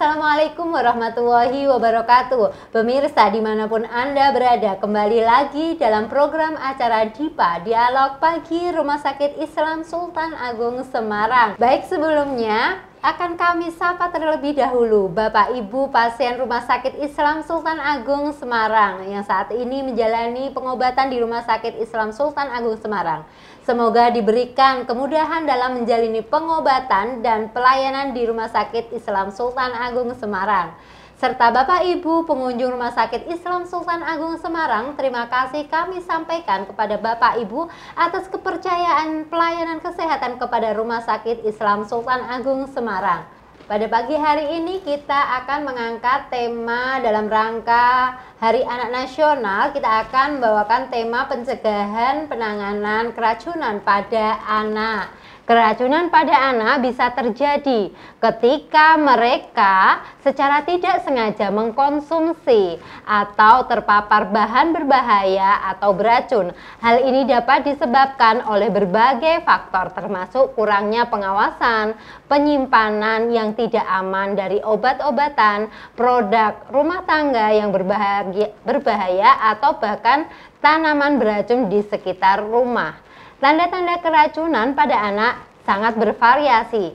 Assalamualaikum warahmatullahi wabarakatuh Pemirsa dimanapun Anda berada Kembali lagi dalam program acara DIPA Dialog Pagi Rumah Sakit Islam Sultan Agung Semarang Baik sebelumnya akan kami sapa terlebih dahulu Bapak Ibu pasien Rumah Sakit Islam Sultan Agung Semarang yang saat ini menjalani pengobatan di Rumah Sakit Islam Sultan Agung Semarang. Semoga diberikan kemudahan dalam menjalani pengobatan dan pelayanan di Rumah Sakit Islam Sultan Agung Semarang serta Bapak Ibu pengunjung Rumah Sakit Islam Sultan Agung Semarang, terima kasih kami sampaikan kepada Bapak Ibu atas kepercayaan pelayanan kesehatan kepada Rumah Sakit Islam Sultan Agung Semarang. Pada pagi hari ini kita akan mengangkat tema dalam rangka Hari Anak Nasional kita akan membawakan tema pencegahan penanganan keracunan pada anak. Keracunan pada anak bisa terjadi ketika mereka secara tidak sengaja mengkonsumsi atau terpapar bahan berbahaya atau beracun. Hal ini dapat disebabkan oleh berbagai faktor termasuk kurangnya pengawasan, penyimpanan yang tidak aman dari obat-obatan, produk rumah tangga yang berbahaya berbahaya atau bahkan tanaman beracun di sekitar rumah. Tanda-tanda keracunan pada anak sangat bervariasi,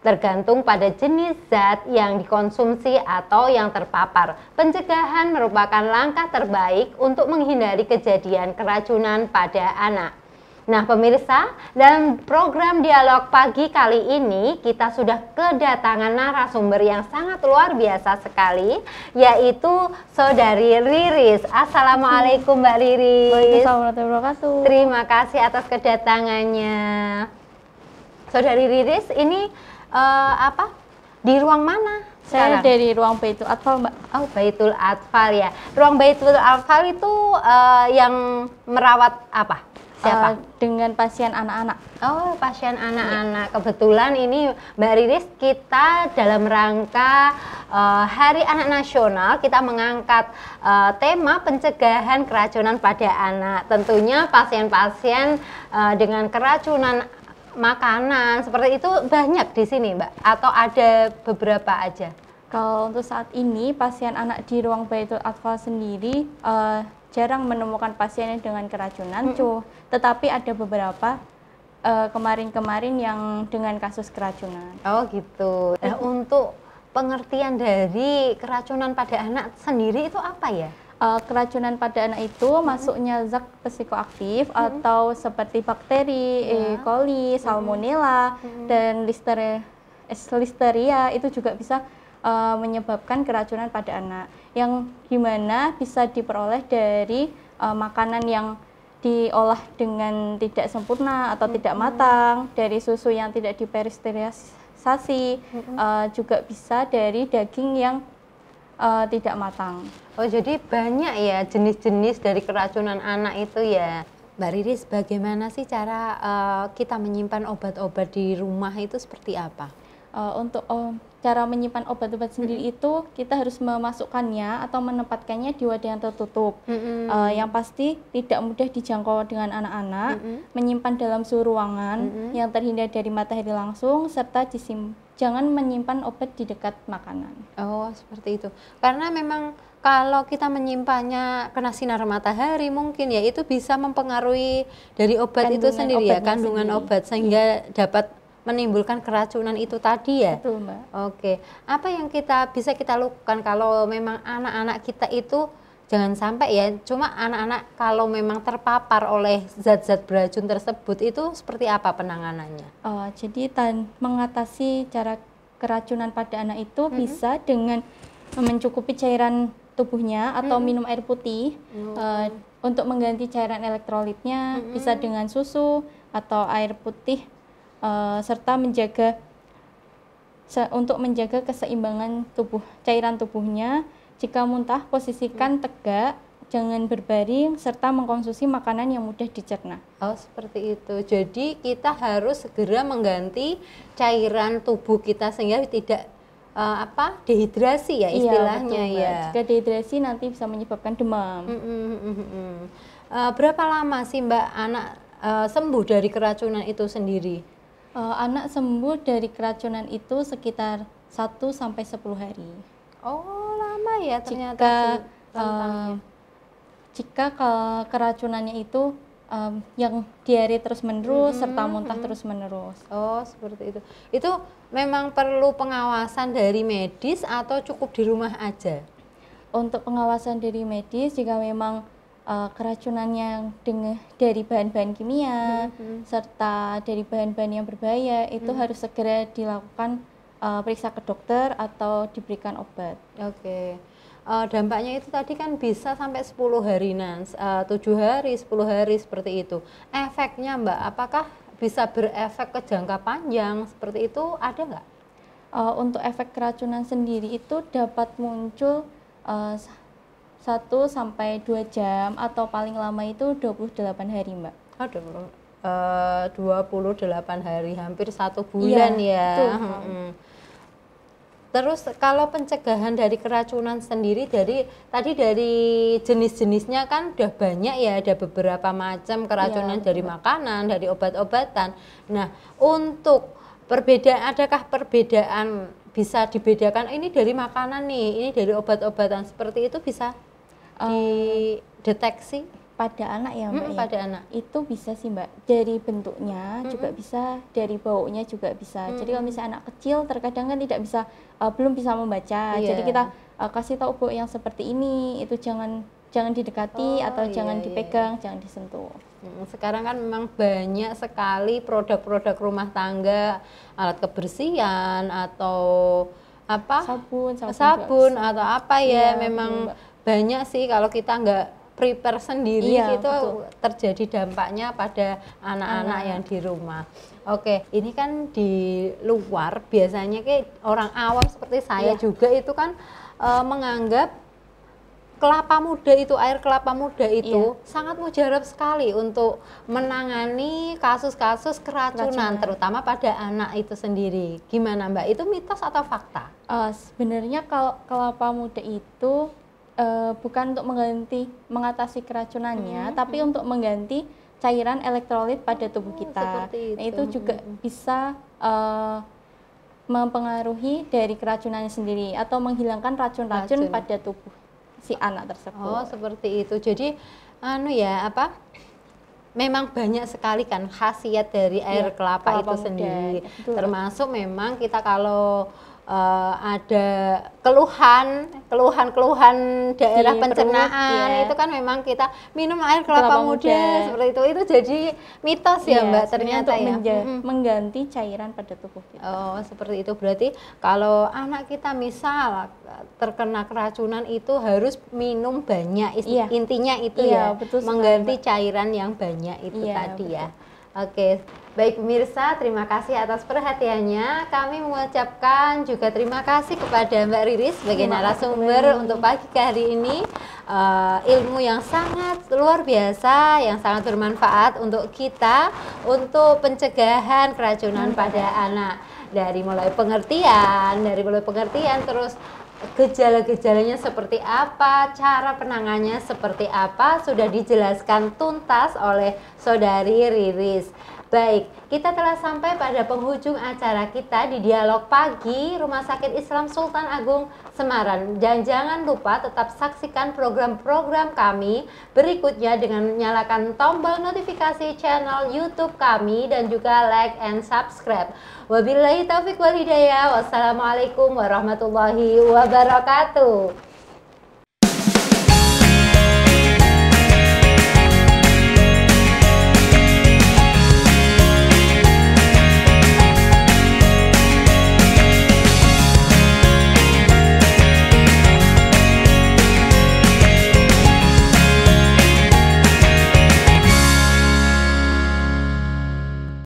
tergantung pada jenis zat yang dikonsumsi atau yang terpapar. Pencegahan merupakan langkah terbaik untuk menghindari kejadian keracunan pada anak. Nah, pemirsa, dalam program dialog pagi kali ini kita sudah kedatangan narasumber yang sangat luar biasa sekali, yaitu saudari Riris. Assalamualaikum Mbak Riris. Waalaikumsalam wabarakatuh. Terima kasih atas kedatangannya. Saudari Riris, ini uh, apa? Di ruang mana? Sekarang? dari ruang Baitul Atfal, Mbak. Oh, Baitul Atfal ya. Ruang Baitul Atfal itu uh, yang merawat apa? Siapa? Uh, dengan pasien anak-anak. Oh, pasien anak-anak. Kebetulan ini Mbak Riris kita dalam rangka uh, Hari Anak Nasional kita mengangkat uh, tema pencegahan keracunan pada anak. Tentunya pasien-pasien uh, dengan keracunan makanan seperti itu banyak di sini, Mbak. Atau ada beberapa aja. Kalau untuk saat ini pasien anak di ruang Baitul Atfal sendiri uh, jarang menemukan pasien dengan keracunan mm -hmm. tetapi ada beberapa eh, kemarin-kemarin uh, yang dengan kasus keracunan. Oh gitu. Nah, untuk pengertian dari keracunan pada anak sendiri itu apa ya? uh, keracunan pada anak itu -hmm. masuknya zat psikoaktif -hmm. atau seperti bakteri, yeah. E. coli, salmonella, -hmm. dan listeria, listeria itu juga bisa uh, menyebabkan keracunan pada anak yang gimana bisa diperoleh dari uh, makanan yang diolah dengan tidak sempurna atau -hmm. tidak matang, dari susu yang tidak diperisterisasi, mm -hmm. uh, eh, juga bisa dari daging yang uh, tidak matang. Oh, jadi banyak ya jenis-jenis dari keracunan anak itu ya. Mbak Riris, bagaimana sih cara uh, kita menyimpan obat-obat di rumah itu seperti apa? Uh, untuk uh, cara menyimpan obat-obat sendiri mm -hmm. itu kita harus memasukkannya atau menempatkannya di wadah yang tertutup mm -hmm. uh, yang pasti tidak mudah dijangkau dengan anak-anak mm -hmm. menyimpan dalam suhu ruangan mm -hmm. yang terhindar dari matahari langsung serta disim jangan menyimpan obat di dekat makanan oh seperti itu karena memang kalau kita menyimpannya kena sinar matahari mungkin ya itu bisa mempengaruhi dari obat kandungan itu sendiri ya kandungan sendiri. obat sehingga iya. dapat menimbulkan keracunan itu tadi ya. Betul, Mbak. Oke. Apa yang kita bisa kita lakukan kalau memang anak-anak kita itu jangan sampai ya cuma anak-anak kalau memang terpapar oleh zat-zat beracun tersebut itu seperti apa penanganannya? Oh, jadi tan mengatasi cara keracunan pada anak itu mm -hmm. bisa dengan mencukupi cairan tubuhnya atau mm -hmm. minum air putih mm -hmm. uh, untuk mengganti cairan elektrolitnya mm -hmm. bisa dengan susu atau air putih Eh, serta menjaga untuk menjaga keseimbangan tubuh cairan tubuhnya. Jika muntah, posisikan hmm. tegak, jangan berbaring serta mengkonsumsi makanan yang mudah dicerna. Oh, seperti itu. Jadi kita harus segera mengganti cairan tubuh kita sehingga tidak uh, apa dehidrasi ya iya, istilahnya iya, ya. Jika dehidrasi nanti bisa menyebabkan demam. Mm hmm, mm hmm. Uh, berapa lama sih Mbak anak uh, sembuh dari keracunan itu sendiri? uh, anak sembuh dari keracunan itu sekitar 1 sampai 10 hari. Oh, lama ya ternyata. Jika eh, uh, jika ke keracunannya itu um, yang diare terus-menerus hmm, serta muntah hmm. terus-menerus. Oh, seperti itu. Itu memang perlu pengawasan dari medis atau cukup di rumah aja? Untuk pengawasan dari medis jika memang uh, eh, keracunannya dengan dari bahan-bahan kimia mm hmm. serta dari bahan-bahan yang berbahaya itu hmm. harus segera dilakukan uh, periksa ke dokter atau diberikan obat. Oke. Okay. Uh, eh, dampaknya itu tadi kan bisa sampai 10 hari nans, uh, 7 hari, 10 hari seperti itu. Efeknya Mbak, apakah bisa berefek ke jangka panjang seperti itu ada nggak? Uh, untuk efek keracunan sendiri itu dapat muncul uh, 1 sampai 2 jam atau paling lama itu 28 hari, Mbak. Aduh. Eh, uh, 28 hari hampir satu iya, bulan ya. ya. Terus kalau pencegahan dari keracunan sendiri dari tadi dari jenis-jenisnya kan udah banyak ya ada beberapa macam keracunan ya, dari betul. makanan, dari obat-obatan. Nah, untuk perbedaan adakah perbedaan bisa dibedakan ini dari makanan nih, ini dari obat-obatan seperti itu bisa dideteksi pada anak ya mbak hmm, ya? pada anak itu bisa sih mbak dari bentuknya hmm. juga bisa dari baunya juga bisa hmm. jadi kalau misalnya anak kecil terkadang kan tidak bisa uh, belum bisa membaca yeah. jadi kita uh, kasih tahu bau yang seperti ini itu jangan jangan didekati oh, atau iya, jangan iya, iya. dipegang iya. jangan disentuh sekarang kan memang banyak sekali produk-produk rumah tangga alat kebersihan atau apa sabun sabun, sabun atau apa ya, iya, memang iya, banyak sih kalau kita nggak prepare sendiri iya, itu betul. terjadi dampaknya pada anak-anak yang di rumah. Oke, ini kan di luar biasanya kayak orang awam seperti saya iya. juga itu kan e, menganggap kelapa muda itu air kelapa muda itu iya. sangat mujarab sekali untuk menangani kasus-kasus keracunan, keracunan terutama pada anak itu sendiri. Gimana Mbak? Itu mitos atau fakta? Uh, sebenarnya kalau kelapa muda itu uh, bukan untuk mengganti mengatasi keracunannya, hmm. tapi untuk mengganti cairan elektrolit pada tubuh oh, kita. itu. Nah, itu juga mm-hmm. bisa uh, mempengaruhi dari keracunannya sendiri atau menghilangkan racun-racun pada tubuh si anak tersebut. Oh, seperti itu. Jadi anu ya, apa? Memang banyak sekali kan khasiat dari iya, air ya, kelapa, kelapa itu muda. sendiri. Itu. Termasuk memang kita kalau uh, ada keluhan, keluhan-keluhan daerah Di pencernaan perut, ya. itu kan memang kita minum air kelapa, kelapa muda, muda seperti itu itu jadi mitos ya, iya, ya Mbak ternyata untuk ya. hmm mengganti cairan pada tubuh kita. Oh, seperti itu. Berarti kalau anak kita misal terkena keracunan itu harus minum banyak Isti- ya. intinya itu ya, ya betul mengganti sekali, cairan yang banyak itu iya, ya, tadi betul. ya. Oke. Baik pemirsa, terima kasih atas perhatiannya. Kami mengucapkan juga terima kasih kepada Mbak Riris sebagai narasumber untuk pagi hari ini. Uh, ilmu yang sangat luar biasa, yang sangat bermanfaat untuk kita untuk pencegahan keracunan hmm. pada anak. Dari mulai pengertian, dari mulai pengertian terus gejala-gejalanya seperti apa, cara penangannya seperti apa, sudah dijelaskan tuntas oleh saudari Riris. Baik, kita telah sampai pada penghujung acara kita di Dialog Pagi Rumah Sakit Islam Sultan Agung Semarang. Dan jangan lupa tetap saksikan program-program kami berikutnya dengan menyalakan tombol notifikasi channel YouTube kami dan juga like and subscribe. Wabillahi taufiq wal hidayah. Wassalamualaikum warahmatullahi wabarakatuh.